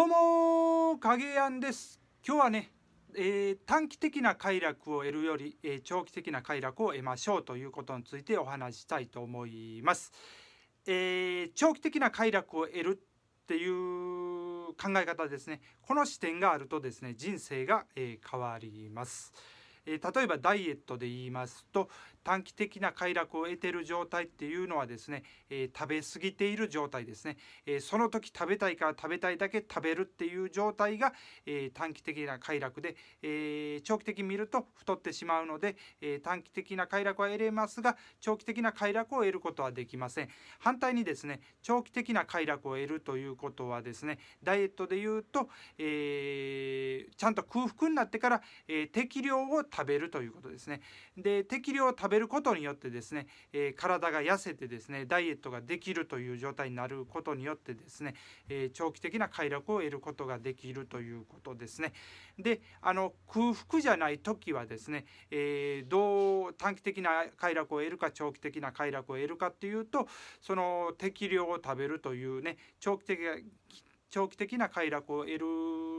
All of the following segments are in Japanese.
どうも影やんです今日はね、えー、短期的な快楽を得るより、えー、長期的な快楽を得ましょうということについてお話したいと思います、えー、長期的な快楽を得るっていう考え方ですねこの視点があるとですね人生が、え変わりますえ例えばダイエットで言いますと短期的な快楽を得ている状態っていうのはですね、え食べ過ぎている状態ですね、えその時食べたいから食べたいだけ食べるっていう状態が、え短期的な快楽で、え長期的に見ると太ってしまうので、え短期的な快楽は得れますが長期的な快楽を得ることはできません反対にですね長期的な快楽を得るということはですねダイエットで言うと、えー、ちゃんと空腹になってから、え適量を食べ食べるということですねで適量食べることによってですね、えー、体が痩せてですねダイエットができるという状態になることによってですね、えー、長期的な快楽を得ることができるということですねであの空腹じゃない時はですね、えー、どう短期的な快楽を得るか長期的な快楽を得るかっていうとその適量を食べるというね長期的長期的な快楽を得る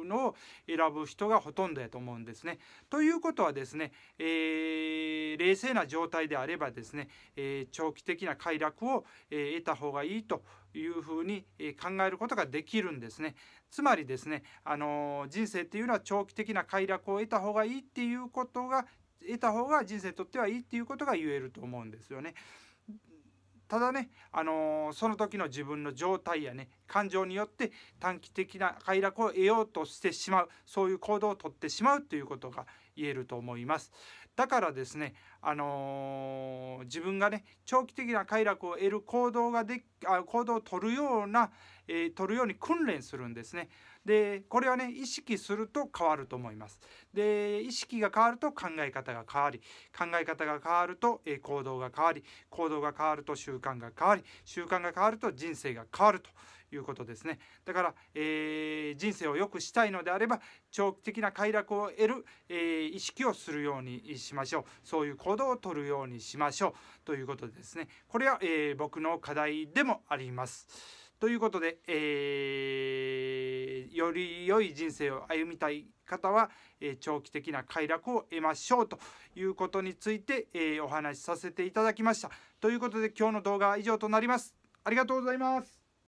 のを選ぶ人がほとんどやと思うんですね。ということはですね、えー、冷静な状態であればですね、えー、長期的な快楽を、え得た方がいいというふうに考えることができるんですね。つまりですね、あの人生っていうのは長期的な快楽を得た方がいいっていうことが得た方が人生にとってはいいっていうことが言えると思うんですよね。ただね、あのー、その時の自分の状態やね感情によって短期的な快楽を得ようとしてしまうそういう行動をとってしまうということが言えると思います。だからですね、あのー、自分がね長期的な快楽を得る行動がであ行動をとるような、えー、取るように訓練するんですね。でこれはね意識すると変わると思います。で意識が変わると考え方が変わり考え方が変わると、えー、行動が変わり行動が変わると習慣が変わり習慣が変わると人生が変わるということですねだから、えー、人生を良くしたいのであれば長期的な快楽を得る、えー、意識をするようにしましょうそういう行動をとるようにしましょうということですねこれは、えー、僕の課題でもありますということで、えー、より良い人生を歩みたい方は、えー、長期的な快楽を得ましょうということについて、えー、お話しさせていただきました。ということで今日の動画は以上となります。ありがとうございます。